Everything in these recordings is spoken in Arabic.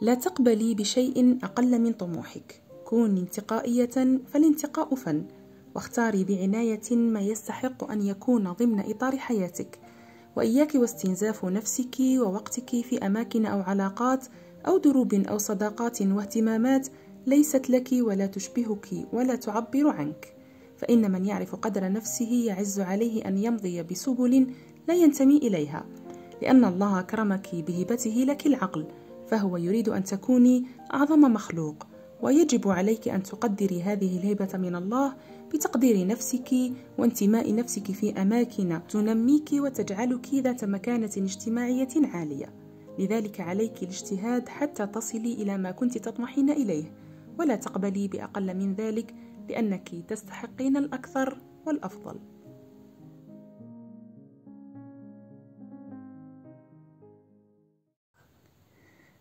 لا تقبلي بشيء أقل من طموحك كوني انتقائية فالانتقاء فن واختاري بعناية ما يستحق أن يكون ضمن إطار حياتك وإياك واستنزاف نفسك ووقتك في أماكن أو علاقات أو دروب أو صداقات واهتمامات ليست لك ولا تشبهك ولا تعبر عنك فإن من يعرف قدر نفسه يعز عليه أن يمضي بسبل لا ينتمي إليها لأن الله كرمك بهبته لك العقل فهو يريد ان تكوني اعظم مخلوق ويجب عليك ان تقدري هذه الهبه من الله بتقدير نفسك وانتماء نفسك في اماكن تنميك وتجعلك ذات مكانه اجتماعيه عاليه لذلك عليك الاجتهاد حتى تصلي الى ما كنت تطمحين اليه ولا تقبلي باقل من ذلك لانك تستحقين الاكثر والافضل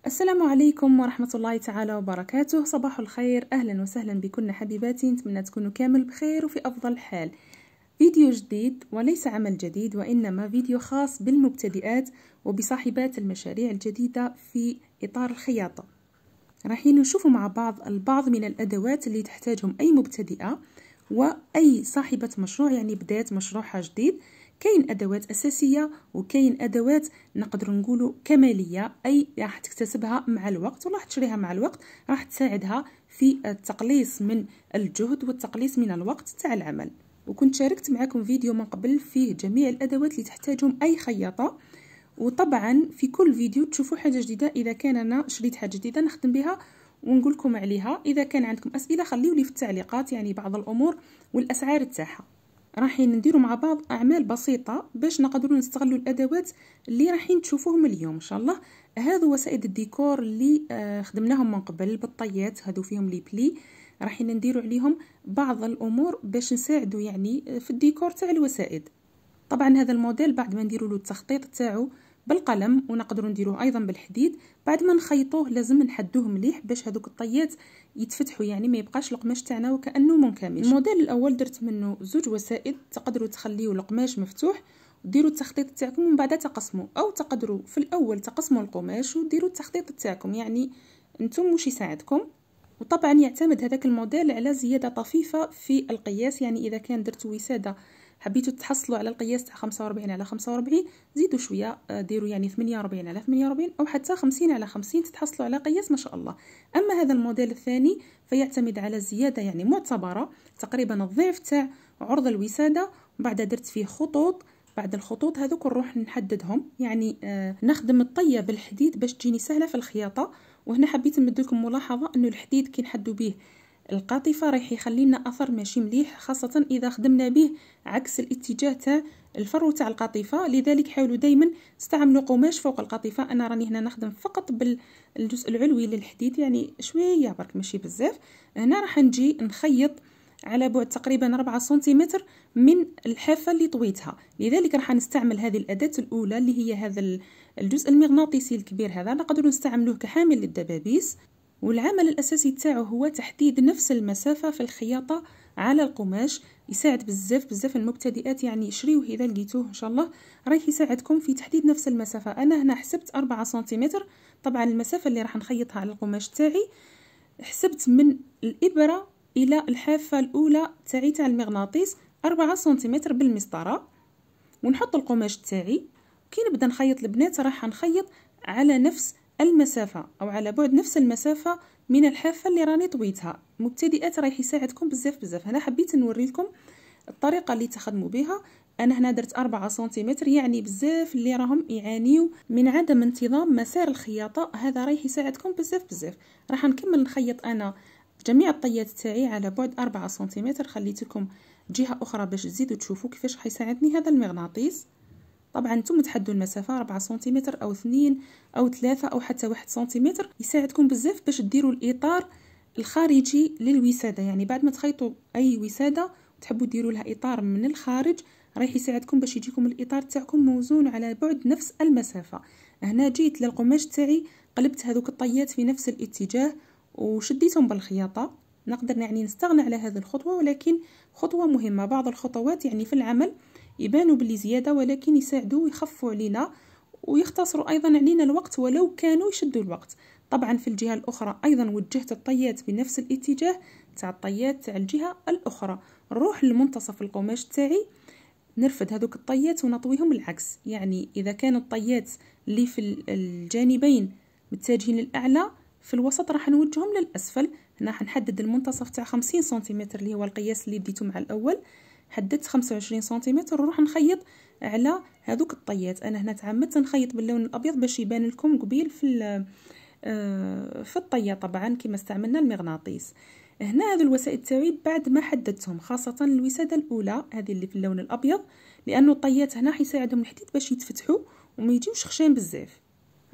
السلام عليكم ورحمة الله تعالى وبركاته صباح الخير أهلا وسهلا بكن حبيباتي نتمنى تكونوا كامل بخير وفي أفضل حال فيديو جديد وليس عمل جديد وإنما فيديو خاص بالمبتدئات وبصاحبات المشاريع الجديدة في إطار الخياطة رايحين نشوفوا مع بعض البعض من الأدوات اللي تحتاجهم أي مبتدئة وأي صاحبة مشروع يعني بداية مشروعها جديد كاين ادوات اساسيه وكاين ادوات نقدر نقولوا كماليه اي راح تكتسبها مع الوقت وراح تشريها مع الوقت راح تساعدها في التقليص من الجهد والتقليص من الوقت تاع العمل وكنت شاركت معكم فيديو من قبل فيه جميع الادوات اللي تحتاجهم اي خياطه وطبعا في كل فيديو تشوفوا حاجه جديده اذا كان انا شريت حاجه جديده نخدم بها ونقول لكم عليها اذا كان عندكم اسئله خليولي في التعليقات يعني بعض الامور والاسعار تاعها راحين نديرو مع بعض اعمال بسيطه باش نقدروا نستغلوا الادوات اللي راحين تشوفوهم اليوم ان شاء الله هادو وسائد الديكور اللي آه، خدمناهم من قبل البطيات هادو فيهم لي بلي راحين نديرو عليهم بعض الامور باش نساعدوا يعني آه، في الديكور تاع الوسائد طبعا هذا الموديل بعد ما نديروا له التخطيط تاعو بالقلم ونقدروا نديروه ايضا بالحديد بعد ما نخيطوه لازم نحدوه مليح باش هذوك الطيات يتفتحوا يعني ما يبقاش القماش تاعنا وكانه منكمش الموديل الاول درت منه زوج وسائد تقدروا تخليو القماش مفتوح ديروا التخطيط تاعكم ومن بعد تقسموا او تقدروا في الاول تقسموا القماش وديروا التخطيط تاعكم يعني انتم واش يساعدكم وطبعا يعتمد هذاك الموديل على زياده طفيفه في القياس يعني اذا كان درت وساده حبيتوا تحصلوا على القياس تاع 45 على 45 زيدوا شويه آه، ديروا يعني 48 على 48 او حتى 50 على 50 تتحصلوا على قياس ما شاء الله اما هذا الموديل الثاني فيعتمد على زياده يعني معتبره تقريبا الضعف تاع عرض الوساده بعد درت فيه خطوط بعد الخطوط هذوك نروح نحددهم يعني آه نخدم الطيه بالحديد باش تجيني سهله في الخياطه وهنا حبيت نمد لكم ملاحظه انه الحديد كي نحدو به القاطفة رايح يخلينا أثر ماشي مليح خاصة إذا خدمنا به عكس الاتجاه تاع الفرو تاع القاطفة لذلك حاولوا دائما استعملوا قماش فوق القاطفة أنا راني هنا نخدم فقط بالجزء العلوي للحديد يعني شوية برك ماشي بزاف هنا راح نجي نخيط على بعد تقريبا 4 سنتيمتر من الحافة اللي طويتها لذلك راح نستعمل هذه الأداة الأولى اللي هي هذا الجزء المغناطيسي الكبير هذا نقدر نستعملوه كحامل للدبابيس والعمل الأساسي تاعو هو تحديد نفس المسافة في الخياطة على القماش يساعد بزاف بزاف المبتدئات يعني شريوه اذا لقيتوه ان شاء الله رايح يساعدكم في تحديد نفس المسافه انا هنا حسبت 4 سنتيمتر طبعا المسافه اللي راح نخيطها على القماش تاعي حسبت من الابره الى الحافه الاولى تاعي تاع المغناطيس 4 سنتيمتر بالمسطره ونحط القماش تاعي كي نبدا نخيط البنات راح نخيط على نفس المسافة أو على بعد نفس المسافة من الحافة اللي راني طويتها مبتدئات رايح يساعدكم بزاف بزاف هنا حبيت نوري لكم الطريقة اللي تخدموا بها أنا هنا درت أربعة سنتيمتر يعني بزاف اللي راهم يعانيو من عدم انتظام مسار الخياطة هذا رايح يساعدكم بزاف بزاف راح نكمل نخيط أنا جميع الطيات تاعي على بعد أربعة سنتيمتر خليتكم جهة أخرى باش تزيدوا تشوفوا كيفاش حيساعدني هذا المغناطيس طبعا نتوما تحدوا المسافه 4 سنتيمتر او 2 او 3 او حتى 1 سنتيمتر يساعدكم بزاف باش ديروا الاطار الخارجي للوساده يعني بعد ما تخيطوا اي وساده تحبوا ديروا لها اطار من الخارج رايح يساعدكم باش يجيكم الاطار تاعكم موزون على بعد نفس المسافه هنا جيت للقماش تاعي قلبت هذوك الطيات في نفس الاتجاه وشديتهم بالخياطه نقدر يعني نستغنى على هذه الخطوه ولكن خطوه مهمه بعض الخطوات يعني في العمل يبانوا باللي زياده ولكن يساعدوا ويخفوا علينا ويختصروا ايضا علينا الوقت ولو كانوا يشدوا الوقت طبعا في الجهه الاخرى ايضا وجهت الطيات بنفس الاتجاه تاع الطيات تاع الجهه الاخرى نروح لمنتصف القماش تاعي نرفد هذوك الطيات ونطويهم العكس يعني اذا كانوا الطيات اللي في الجانبين متجهين للاعلى في الوسط راح نوجههم للاسفل هنا حنحدد المنتصف تاع 50 سنتيمتر اللي هو القياس اللي بديتو مع الاول حددت 25 سنتيمتر ونروح نخيط على هذوك الطيات انا هنا تعمدت نخيط باللون الابيض باش يبان لكم قبيل في آه، في الطيه طبعا كما استعملنا المغناطيس هنا هذو الوسائد تاعي بعد ما حددتهم خاصه الوساده الاولى هذه اللي في اللون الابيض لانه الطيات هنا حيساعدهم الحديد باش يتفتحوا وما يجيوش خشين بزاف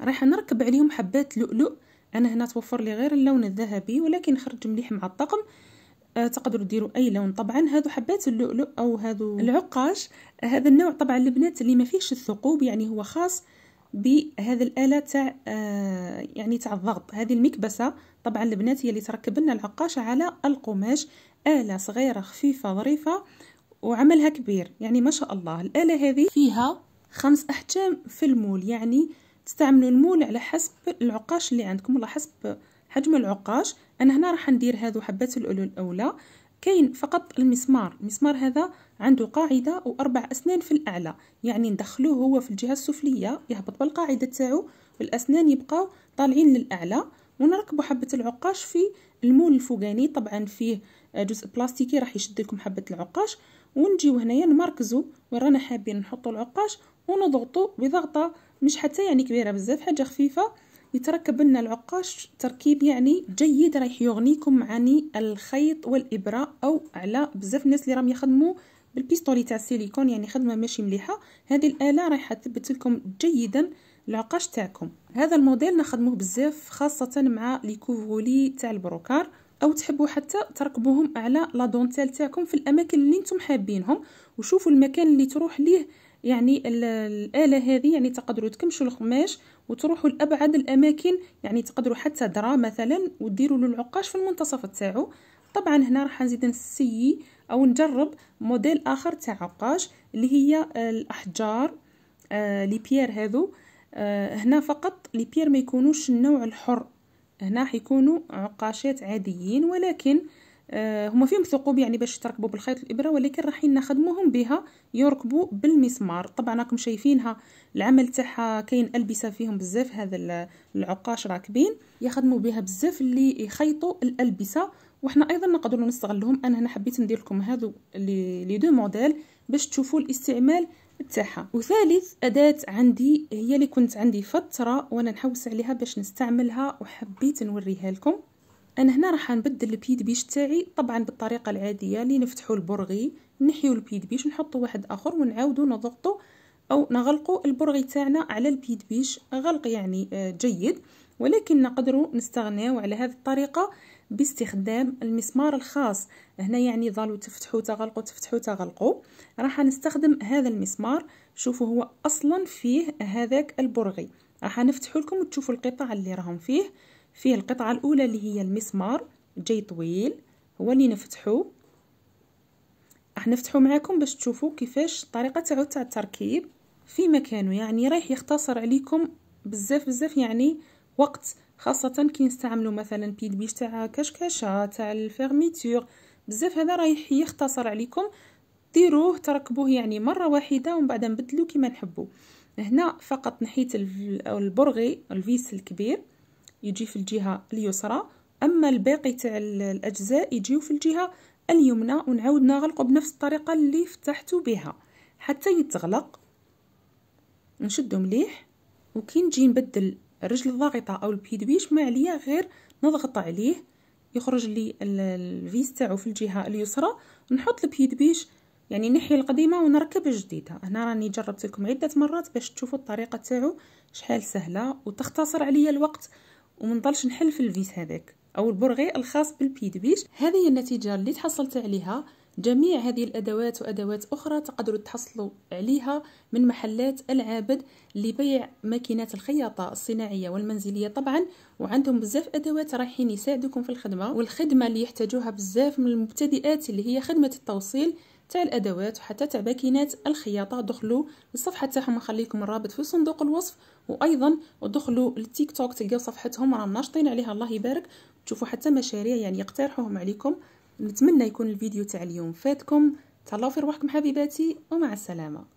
راح نركب عليهم حبات لؤلؤ انا هنا توفر لي غير اللون الذهبي ولكن خرج مليح مع الطقم آه، تقدروا ديروا اي لون طبعا هادو حبات اللؤلؤ او هادو العقاش هذا النوع طبعا البنات اللي ما فيهش الثقوب يعني هو خاص بهذا الآلة تاع آه يعني تاع الضغط هذه المكبسة طبعا البنات هي اللي تركب لنا العقاش على القماش آلة صغيرة خفيفة ظريفة وعملها كبير يعني ما شاء الله الآلة هذه فيها خمس أحجام في المول يعني تستعملوا المول على حسب العقاش اللي عندكم ولا حسب حجم العقاش انا هنا راح ندير هذو حبات اللؤلؤ الاولى كاين فقط المسمار المسمار هذا عنده قاعده واربع اسنان في الاعلى يعني ندخلوه هو في الجهه السفليه يهبط بالقاعده تاعو الاسنان يبقاو طالعين للاعلى ونركبوا حبه العقاش في المول الفوقاني طبعا فيه آه، جزء بلاستيكي راح يشد لكم حبه العقاش ونجيو هنايا نمركزو وين رانا حابين نحطوا العقاش ونضغطوا بضغطه مش حتى يعني كبيره بزاف حاجه خفيفه يتركب لنا العقاش تركيب يعني جيد رايح يغنيكم عن الخيط والابره او على بزاف الناس اللي راهم يخدموا بالبيستولي تاع السيليكون يعني خدمه ماشي مليحه هذه الاله رايحه تثبت لكم جيدا العقاش تاعكم هذا الموديل نخدموه بزاف خاصه مع لي كوفولي تاع البروكار او تحبوا حتى تركبوهم على لا دونتيل تاعكم في الاماكن اللي نتوما حابينهم وشوفوا المكان اللي تروح ليه يعني الاله هذه يعني تقدروا تكمشوا القماش وتروحوا لابعد الاماكن يعني تقدروا حتى درا مثلا وديروا له العقاش في المنتصف تاعو طبعا هنا راح نزيد نسيي او نجرب موديل اخر تاع عقاش اللي هي الاحجار آه لي بيير هذو آه هنا فقط لي بيير ما يكونوش النوع الحر هنا حيكونوا عقاشات عاديين ولكن آه آه، هما فيهم ثقوب يعني باش تركبوا بالخيط الابره ولكن راحين نخدموهم بها يركبوا بالمسمار طبعا راكم شايفينها العمل تاعها كاين البسه فيهم بزاف هذا العقاش راكبين يخدموا بها بزاف اللي يخيطوا الالبسه وحنا ايضا نقدروا نستغلهم انا هنا حبيت ندير لكم هادو لي دو موديل باش تشوفوا الاستعمال تاعها وثالث اداه عندي هي اللي كنت عندي فتره وانا نحوس عليها باش نستعملها وحبيت نوريها لكم انا هنا راح نبدل البيد بيش تاعي طبعا بالطريقه العاديه اللي نفتحوا البرغي نحيو البيد بيش نحطوا واحد اخر ونعاودوا نضغطوا او نغلقوا البرغي تاعنا على البيد بيش غلق يعني آه، جيد ولكن نقدروا نستغناو على هذه الطريقه باستخدام المسمار الخاص هنا يعني ظلوا تفتحوا تغلقوا تفتحوا تغلقوا راح نستخدم هذا المسمار شوفوا هو اصلا فيه هذاك البرغي راح نفتحوا لكم وتشوفوا القطع اللي راهم فيه فيه القطعة الأولى اللي هي المسمار جاي طويل هو اللي نفتحو راح نفتحو معاكم باش تشوفوا كيفاش الطريقة تاعو تاع التركيب في مكانه يعني رايح يختصر عليكم بزاف بزاف يعني وقت خاصة كي نستعملو مثلا بيد بيش تاع كشكشة تاع الفيرميتور بزاف هذا رايح يختصر عليكم ديروه تركبوه يعني مرة واحدة ومن بعد نبدلو كيما نحبو هنا فقط نحيت البرغي الفيس الكبير يجي في الجهه اليسرى اما الباقي تاع الاجزاء يجيو في الجهه اليمنى ونعاود نغلقو بنفس الطريقه اللي فتحتو بها حتى يتغلق نشدو مليح وكي نجي نبدل الرجل الضاغطه او البيدويش ما عليا غير نضغط عليه يخرج لي الفيس تاعو في الجهه اليسرى نحط البيدويش يعني نحي القديمه ونركب الجديده هنا راني جربت لكم عده مرات باش تشوفوا الطريقه تاعو شحال سهله وتختصر عليا الوقت ومنضلش نحل في الفيس هذاك او البرغي الخاص بالبيد بيش هذه هي النتيجه اللي تحصلت عليها جميع هذه الادوات وادوات اخرى تقدروا تحصلوا عليها من محلات العابد لبيع ماكينات الخياطه الصناعيه والمنزليه طبعا وعندهم بزاف ادوات رايحين يساعدوكم في الخدمه والخدمه اللي يحتاجوها بزاف من المبتدئات اللي هي خدمه التوصيل تاع الادوات وحتى تاع باكينات الخياطه دخلوا للصفحه تاعهم نخليكم الرابط في صندوق الوصف وايضا دخلوا للتيك توك تلقاو صفحتهم راهم ناشطين عليها الله يبارك تشوفوا حتى مشاريع يعني يقترحوهم عليكم نتمنى يكون الفيديو تاع اليوم فاتكم تهلاو في روحكم حبيباتي ومع السلامه